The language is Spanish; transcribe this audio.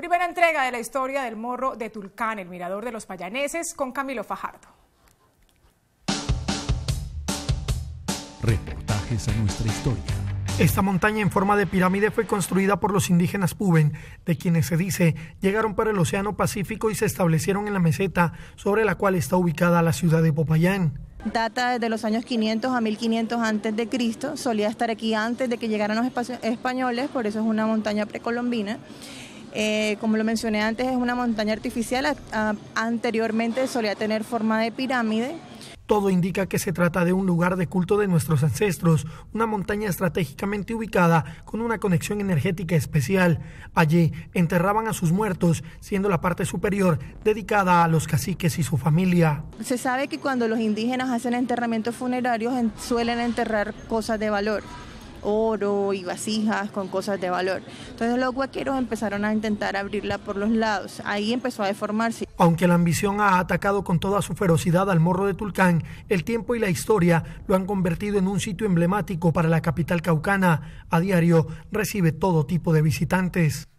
Primera entrega de la historia del morro de Tulcán, el mirador de los payaneses, con Camilo Fajardo. Reportajes a nuestra historia. Esta montaña en forma de pirámide fue construida por los indígenas Puben, de quienes se dice llegaron para el Océano Pacífico y se establecieron en la meseta sobre la cual está ubicada la ciudad de Popayán data desde los años 500 a 1500 antes de Cristo, solía estar aquí antes de que llegaran los españoles, por eso es una montaña precolombina. Eh, como lo mencioné antes, es una montaña artificial. anteriormente solía tener forma de pirámide. Todo indica que se trata de un lugar de culto de nuestros ancestros, una montaña estratégicamente ubicada con una conexión energética especial. Allí enterraban a sus muertos, siendo la parte superior dedicada a los caciques y su familia. Se sabe que cuando los indígenas hacen enterramientos funerarios suelen enterrar cosas de valor oro y vasijas con cosas de valor. Entonces los huaqueros empezaron a intentar abrirla por los lados. Ahí empezó a deformarse. Aunque la ambición ha atacado con toda su ferocidad al morro de Tulcán, el tiempo y la historia lo han convertido en un sitio emblemático para la capital caucana. A diario recibe todo tipo de visitantes.